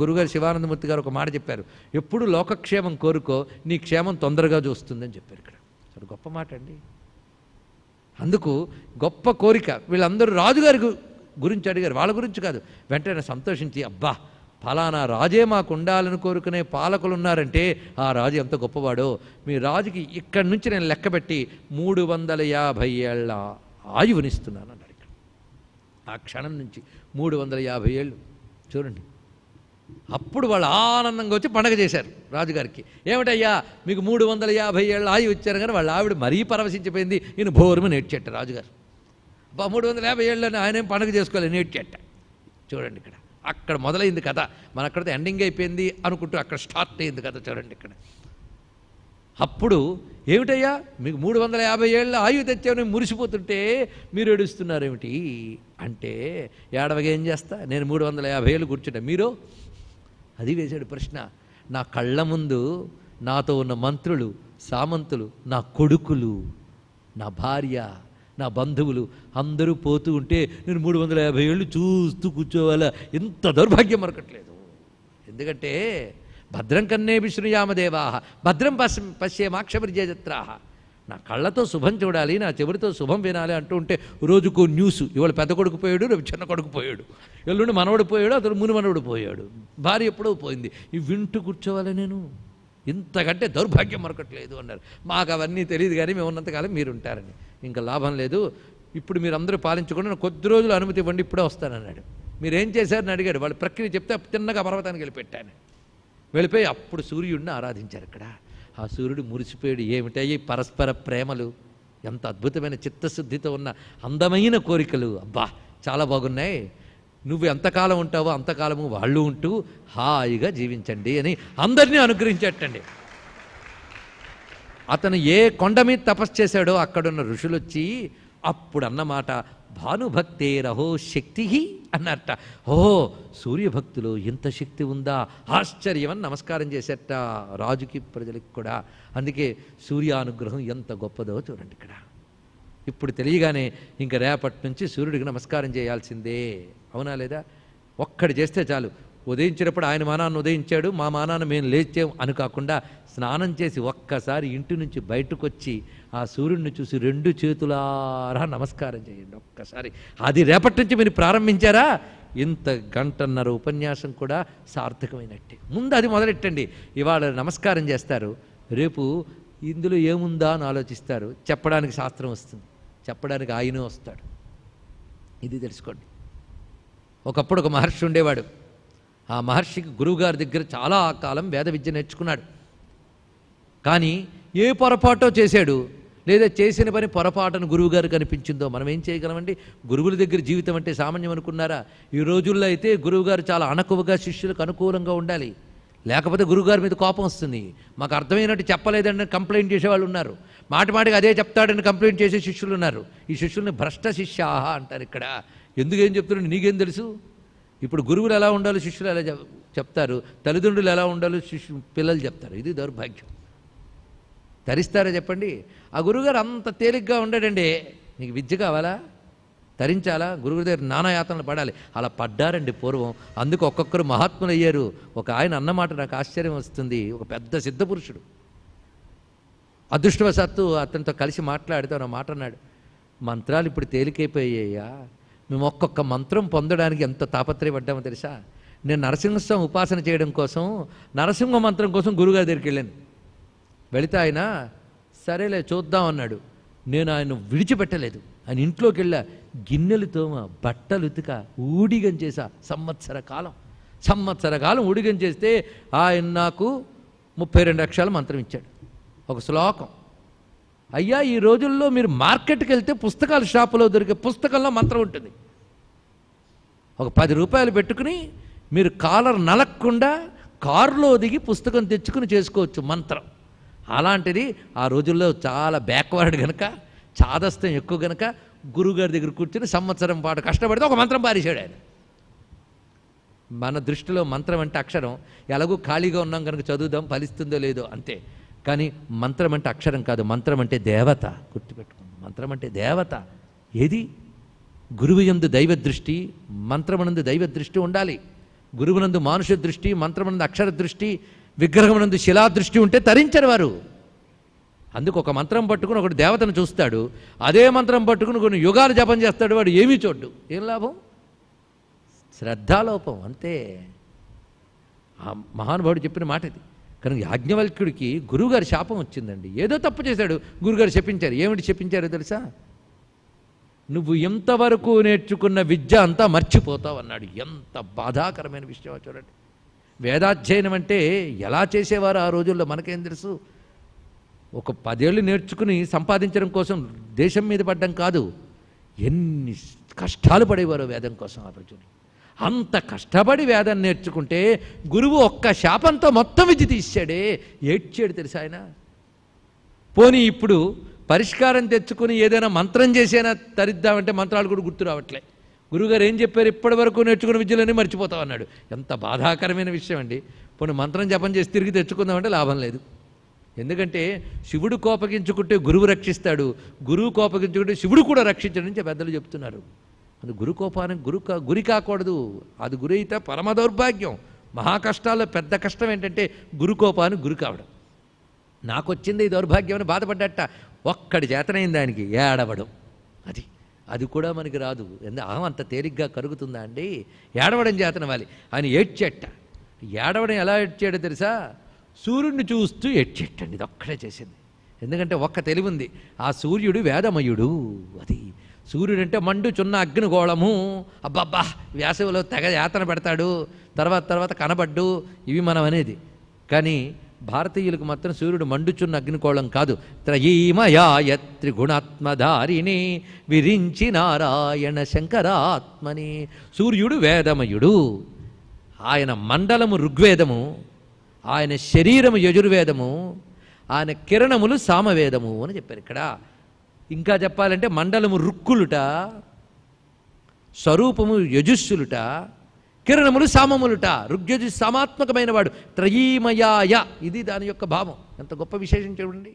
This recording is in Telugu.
గురుగారు శివానందమూర్తి గారు ఒక మాట చెప్పారు ఎప్పుడు లోకక్షేమం కోరుకో నీ క్షేమం తొందరగా చూస్తుందని చెప్పారు ఇక్కడ అది గొప్ప మాట అండి అందుకు గొప్ప కోరిక వీళ్ళందరూ రాజుగారి గురించి అడిగారు వాళ్ళ గురించి కాదు వెంటనే సంతోషించి అబ్బా ఫలానా రాజే మాకు ఉండాలని కోరుకునే పాలకులు ఉన్నారంటే ఆ రాజు ఎంత గొప్పవాడో మీ రాజుకి ఇక్కడి నుంచి నేను లెక్కబెట్టి మూడు వందల యాభై ఏళ్ళ ఆయువునిస్తున్నాను అన్నాడు ఇక్కడ ఆ క్షణం నుంచి మూడు వందల యాభై ఏళ్ళు చూడండి అప్పుడు వాళ్ళు ఆనందంగా వచ్చి పండగ చేశారు రాజుగారికి ఏమిటయ్యా మీకు మూడు వందల యాభై ఏళ్ళు ఆయి వచ్చారు కానీ వాళ్ళ ఆవిడ మరీ పరవశించిపోయింది ఈయన భోరుమ నేడ్చెట్ట రాజుగారు బా మూడు వందల యాభై ఏళ్ళని ఆయన ఏం పండగ చేసుకోవాలి నేడ్చెట్ట చూడండి ఇక్కడ అక్కడ మొదలైంది కథ మన అక్కడితో ఎండింగ్ అయిపోయింది అనుకుంటూ అక్కడ స్టార్ట్ అయింది కథ చూడండి ఇక్కడ అప్పుడు ఏమిటయ్యా మీకు మూడు వందల యాభై ఏళ్ళ ఆయువు తెచ్చామని మురిసిపోతుంటే మీరు ఏడుస్తున్నారేమిటి అంటే ఏడవగా ఏం చేస్తా నేను మూడు వందల యాభై ఏళ్ళు కూర్చుంటా మీరు అది వేశాడు ప్రశ్న నా కళ్ళ ముందు నాతో ఉన్న మంత్రులు సామంతులు నా కొడుకులు నా భార్య నా బంధువులు అందరూ పోతూ ఉంటే నేను మూడు వందల యాభై ఏళ్ళు చూస్తూ కూర్చోవాలా ఇంత దౌర్భాగ్యం మరకట్లేదు ఎందుకంటే భద్రం కన్నే విష్ణుయామదేవాహ భద్రం పశ్య పశ్యేమాక్షపరిజయత్రాహ నా కళ్ళతో శుభం చూడాలి నా చెవిరితో శుభం వినాలి అంటూ ఉంటే రోజుకు న్యూస్ ఇవాళ పెద్ద కొడుకు పోయాడు రేపు చిన్న కొడుకు పోయాడు ఎల్లుండి మనవడు పోయాడు అతను ముని మనవడు పోయాడు భార్య ఎప్పుడో పోయింది ఇవి వింటూ కూర్చోవాలి నేను ఇంతకంటే దౌర్భాగ్యం మరొకట్లేదు అన్నారు మాకు అవన్నీ తెలియదు కానీ మేము ఉన్నంతకాలం మీరు ఉంటారని ఇంకా లాభం లేదు ఇప్పుడు మీరు అందరూ పాలించుకుని కొద్ది రోజులు అనుమతి ఇవ్వండి ఇప్పుడే వస్తానన్నాడు మీరేం చేశారని అడిగాడు వాళ్ళు ప్రక్రియ చెప్తే తిన్నగా పర్వతానికి వెళ్ళిపెట్టాను వెళ్ళిపోయి అప్పుడు సూర్యుడిని ఆరాధించారు ఇక్కడ ఆ సూర్యుడు మురిసిపోయాడు ఏమిటయ్యి పరస్పర ప్రేమలు ఎంత అద్భుతమైన చిత్తశుద్ధితో ఉన్న అందమైన కోరికలు అబ్బా చాలా బాగున్నాయి నువ్వు ఎంతకాలం ఉంటావో అంతకాలము వాళ్ళు ఉంటూ హాయిగా జీవించండి అని అందరినీ అనుగ్రహించేటండి అతను ఏ కొండ మీద తపస్సు చేశాడో అక్కడున్న ఋషులు వచ్చి అప్పుడు అన్నమాట భానుభక్తే రహో శక్తి అన్నట్ట ఓ సూర్యభక్తులు ఎంత శక్తి ఉందా ఆశ్చర్యం అని నమస్కారం చేసేట రాజుకి ప్రజలకి కూడా అందుకే సూర్యానుగ్రహం ఎంత గొప్పదో చూడండి ఇక్కడ ఇప్పుడు తెలియగానే ఇంక రేపటి నుంచి సూర్యుడికి నమస్కారం చేయాల్సిందే అవునా లేదా ఒక్కడు చేస్తే చాలు ఉదయించినప్పుడు ఆయన మానాన్ని ఉదయించాడు మా మానాన్ని మేము లేచాం అని కాకుండా స్నానం చేసి ఒక్కసారి ఇంటి నుంచి బయటకు వచ్చి ఆ సూర్యుడిని చూసి రెండు చేతులారా నమస్కారం చేయండి ఒక్కసారి అది రేపటి నుంచి మీరు ప్రారంభించారా ఇంత గంటన్నర ఉపన్యాసం కూడా సార్థకమైనట్టే ముందు అది మొదలెట్టండి ఇవాళ నమస్కారం చేస్తారు రేపు ఇందులో ఏముందా అని ఆలోచిస్తారు చెప్పడానికి శాస్త్రం వస్తుంది చెప్పడానికి ఆయనే వస్తాడు ఇది తెలుసుకోండి ఒకప్పుడు ఒక మహర్షి ఉండేవాడు ఆ మహర్షికి గురువుగారి దగ్గర చాలా కాలం వేద విద్య నేర్చుకున్నాడు కానీ ఏ పొరపాటో చేశాడు లేదా చేసిన పని పొరపాటును గురువుగారు కనిపించిందో మనం ఏం చేయగలమండి గురువుల దగ్గర జీవితం అంటే సామాన్యం అనుకున్నారా ఈ రోజుల్లో అయితే గురువుగారు చాలా అణకువగా శిష్యులకు అనుకూలంగా ఉండాలి లేకపోతే గురువుగారి మీద కోపం వస్తుంది మాకు అర్థమైనట్టు చెప్పలేదని కంప్లైంట్ చేసేవాళ్ళు ఉన్నారు మాట మాటికి అదే చెప్తాడని కంప్లైంట్ చేసే శిష్యులు ఉన్నారు ఈ శిష్యుల్ని భ్రష్ట శిష్యాహ అంటారు ఇక్కడ ఎందుకేం చెప్తున్నాడు నీకేం తెలుసు ఇప్పుడు గురువులు ఎలా ఉండాలో శిష్యులు ఎలా చెప్తారు తల్లిదండ్రులు ఎలా ఉండాలో శిష్యు పిల్లలు చెప్తారు ఇది దౌర్భాగ్యం తరిస్తారా చెప్పండి ఆ గురువుగారు అంత తేలిగ్గా ఉండడండి నీకు విద్య కావాలా తరించాలా గురువు దగ్గర నానా పడాలి అలా పడ్డారండి పూర్వం అందుకు ఒక్కొక్కరు మహాత్ములు అయ్యారు ఒక ఆయన అన్నమాట నాకు ఆశ్చర్యం వస్తుంది ఒక పెద్ద సిద్ధపురుషుడు అదృష్టవశాత్తు అతనితో కలిసి మాట్లాడితే నా మాట అన్నాడు మంత్రాలు ఇప్పుడు తేలికైపోయాయా మేము ఒక్కొక్క మంత్రం పొందడానికి ఎంత తాపత్రయపడ్డామో తెలుసా నేను నరసింహస్వామి ఉపాసన చేయడం కోసం నరసింహ మంత్రం కోసం గురుగారి దగ్గరికి వెళ్ళాను వెళితే ఆయన సరేలే చూద్దాం అన్నాడు నేను ఆయన విడిచిపెట్టలేదు ఆయన ఇంట్లోకి వెళ్ళా గిన్నెలు తోమ బట్టలు ఉతుక ఊడిగం చేసా సంవత్సర కాలం సంవత్సర కాలం ఊడిగం చేస్తే ఆయన నాకు ముప్పై రెండు లక్షల మంత్రం ఇచ్చాడు ఒక శ్లోకం అయ్యా ఈ రోజుల్లో మీరు మార్కెట్కి వెళ్తే పుస్తకాల షాపులో దొరికే పుస్తకంలో మంత్రం ఉంటుంది ఒక పది రూపాయలు పెట్టుకుని మీరు కాలర్ నలక్కుండా కారులో దిగి పుస్తకం తెచ్చుకుని చేసుకోవచ్చు మంత్రం అలాంటిది ఆ రోజుల్లో చాలా బ్యాక్వర్డ్ కనుక చాదస్తం ఎక్కువ కనుక గురుగారి దగ్గర కూర్చొని సంవత్సరం పాటు కష్టపడితే ఒక మంత్రం పారేసాడు ఆయన మన దృష్టిలో మంత్రం అంటే అక్షరం ఎలాగూ ఖాళీగా ఉన్నాం కనుక చదువుదాం ఫలిస్తుందో లేదో అంతే కానీ మంత్రం అంటే అక్షరం కాదు మంత్రం అంటే దేవత గుర్తుపెట్టుకోండి మంత్రం అంటే దేవత ఏది గురువుయందు దైవ దృష్టి మంత్రమునందు దైవ దృష్టి ఉండాలి గురువునందు మానుష దృష్టి మంత్రమునందు అక్షర దృష్టి విగ్రహమునందు శిలా దృష్టి ఉంటే తరించరు వారు అందుకు ఒక మంత్రం పట్టుకుని ఒకడు దేవతను చూస్తాడు అదే మంత్రం పట్టుకుని కొన్ని యుగాలు జపం చేస్తాడు వాడు ఏమీ చూడ్డు ఏం లాభం శ్రద్ధాలోపం అంతే ఆ మహానుభావుడు చెప్పిన మాట ఇది కనుక యాజ్ఞవల్క్యుడికి గురువుగారి శాపం వచ్చిందండి ఏదో తప్పు చేశాడు గురుగారు చెప్పించారు ఏమిటి చెప్పించారు తెలుసా నువ్వు ఎంతవరకు నేర్చుకున్న విద్య అంతా మర్చిపోతావు అన్నాడు ఎంత బాధాకరమైన విషయం చూడండి వేదాధ్యయనం అంటే ఎలా చేసేవారు ఆ రోజుల్లో మనకేం తెలుసు ఒక పదేళ్ళు నేర్చుకుని సంపాదించడం కోసం దేశం మీద పడ్డం కాదు ఎన్ని కష్టాలు పడేవారు వేదం కోసం ఆ రోజుల్లో అంత కష్టపడి వేదం నేర్చుకుంటే గురువు ఒక్క శాపంతో మొత్తం విద్య తీశాడే ఏడ్చాడు తెలుసా ఆయన పోనీ ఇప్పుడు పరిష్కారం తెచ్చుకుని ఏదైనా మంత్రం చేసేనా తరిద్దామంటే మంత్రాలు కూడా గుర్తు రావట్లే గురుగారు ఏం చెప్పారు ఇప్పటి వరకు నేర్చుకున్న విద్యలని మర్చిపోతావు అన్నాడు ఎంత బాధాకరమైన విషయం అండి పోనీ మంత్రం జపం చేసి తిరిగి తెచ్చుకుందామంటే లాభం లేదు ఎందుకంటే శివుడు కోపగించుకుంటే గురువు రక్షిస్తాడు గురువు కోపగించుకుంటే శివుడు కూడా రక్షించడని పెద్దలు చెప్తున్నారు అది గురుకోపానికి గురు గురి కాకూడదు అది గురి అయితే పరమ దౌర్భాగ్యం మహా కష్టాల్లో పెద్ద కష్టం ఏంటంటే గురుకోపానికి గురి కావడం నాకు వచ్చింది ఈ దౌర్భాగ్యం అని బాధపడ్డట ఒక్కడి చేతనైంది దానికి ఏడవడం అది అది కూడా మనకి రాదు ఎందు అహం అంత తేలిగ్గా కరుగుతుందా అండి ఏడవడం చేతనవాలి ఆయన ఏడ్చెట్ట ఏడవడం ఎలా ఏడ్చాడో తెలుసా సూర్యుడిని చూస్తూ ఏడ్చేటండి ఇది ఒక్కడే చేసింది ఎందుకంటే ఒక్క తెలివి ఉంది ఆ సూర్యుడు వేదమయుడు అది సూర్యుడంటే మండు చున్న అగ్నిగోళము అబ్బబ్బా వేసవిలో తెగ యాతన పెడతాడు తర్వాత తర్వాత కనబడ్డు ఇవి మనం అనేది కానీ భారతీయులకు మాత్రం సూర్యుడు మండుచున్న అగ్నికోళం కాదు త్రయీమయాయ త్రిగుణాత్మధారిని విరించి నారాయణ శంకరాత్మని సూర్యుడు వేదమయుడు ఆయన మండలము ఋగ్వేదము ఆయన శరీరము యజుర్వేదము ఆయన కిరణములు సామవేదము అని చెప్పారు ఇక్కడ ఇంకా చెప్పాలంటే మండలము రుక్కులుట స్వరూపము యజుస్సులుట కిరణములు సామములుట రుగ్యజు సామాత్మకమైన వాడు త్రయీమయాయ ఇది దాని యొక్క భావం ఎంత గొప్ప విశేషం చూడండి